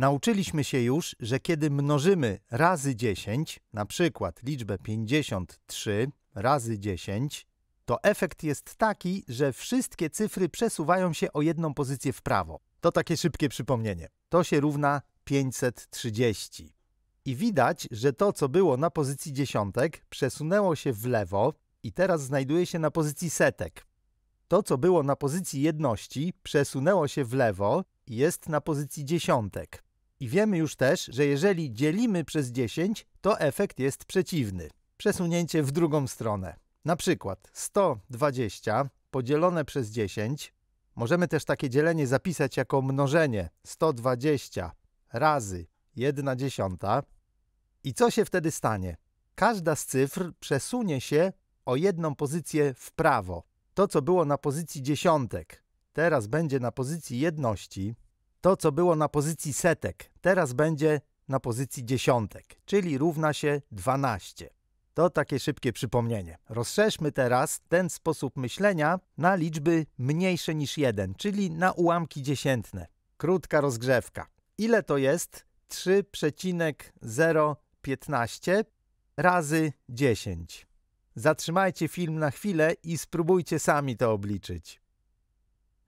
Nauczyliśmy się już, że kiedy mnożymy razy 10, na przykład liczbę 53 razy 10, to efekt jest taki, że wszystkie cyfry przesuwają się o jedną pozycję w prawo. To takie szybkie przypomnienie. To się równa 530. I widać, że to, co było na pozycji dziesiątek, przesunęło się w lewo i teraz znajduje się na pozycji setek. To, co było na pozycji jedności, przesunęło się w lewo i jest na pozycji dziesiątek. I wiemy już też, że jeżeli dzielimy przez 10, to efekt jest przeciwny. Przesunięcie w drugą stronę. Na przykład 120 podzielone przez 10. Możemy też takie dzielenie zapisać jako mnożenie 120 razy 1 dziesiąta. I co się wtedy stanie? Każda z cyfr przesunie się o jedną pozycję w prawo. To, co było na pozycji dziesiątek, teraz będzie na pozycji jedności. To, co było na pozycji setek, teraz będzie na pozycji dziesiątek, czyli równa się 12. To takie szybkie przypomnienie. Rozszerzmy teraz ten sposób myślenia na liczby mniejsze niż 1, czyli na ułamki dziesiętne. Krótka rozgrzewka. Ile to jest 3,015 razy 10? Zatrzymajcie film na chwilę i spróbujcie sami to obliczyć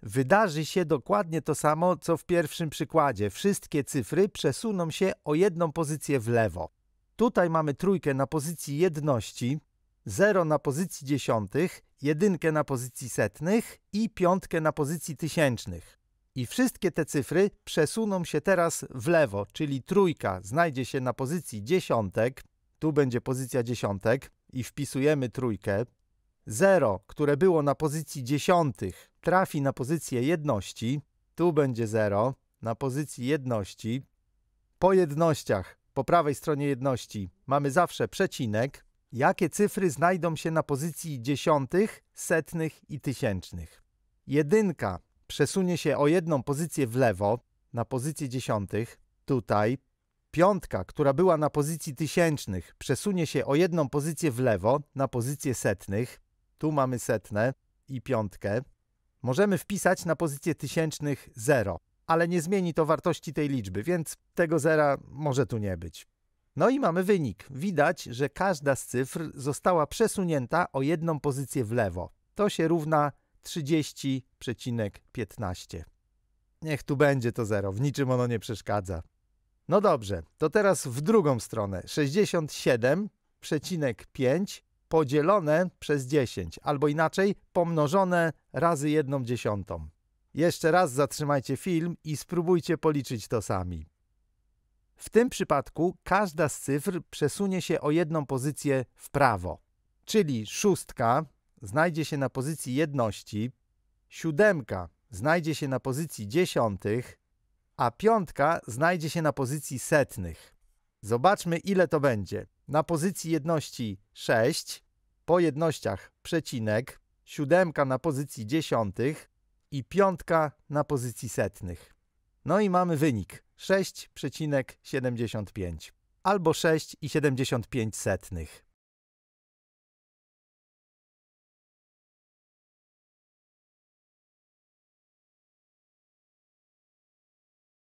wydarzy się dokładnie to samo, co w pierwszym przykładzie. Wszystkie cyfry przesuną się o jedną pozycję w lewo. Tutaj mamy trójkę na pozycji jedności, 0 na pozycji dziesiątych, jedynkę na pozycji setnych i piątkę na pozycji tysięcznych. I wszystkie te cyfry przesuną się teraz w lewo, czyli trójka znajdzie się na pozycji dziesiątek, tu będzie pozycja dziesiątek i wpisujemy trójkę. 0, które było na pozycji dziesiątych, trafi na pozycję jedności, tu będzie 0, na pozycji jedności, po jednościach, po prawej stronie jedności mamy zawsze przecinek, jakie cyfry znajdą się na pozycji dziesiątych, setnych i tysięcznych. Jedynka przesunie się o jedną pozycję w lewo, na pozycję dziesiątych, tutaj. Piątka, która była na pozycji tysięcznych, przesunie się o jedną pozycję w lewo, na pozycję setnych. Tu mamy setne i piątkę możemy wpisać na pozycję tysięcznych 0, ale nie zmieni to wartości tej liczby, więc tego zera może tu nie być. No i mamy wynik. Widać, że każda z cyfr została przesunięta o jedną pozycję w lewo. To się równa 30,15. Niech tu będzie to 0, w niczym ono nie przeszkadza. No dobrze, to teraz w drugą stronę. 67,5 podzielone przez 10, albo inaczej pomnożone razy jedną dziesiątą. Jeszcze raz zatrzymajcie film i spróbujcie policzyć to sami. W tym przypadku każda z cyfr przesunie się o jedną pozycję w prawo, czyli szóstka znajdzie się na pozycji jedności, siódemka znajdzie się na pozycji dziesiątych, a piątka znajdzie się na pozycji setnych. Zobaczmy, ile to będzie. Na pozycji jedności 6, po jednościach przecinek, siódemka na pozycji dziesiątych i piątka na pozycji setnych. No i mamy wynik 6,75 albo 6,75.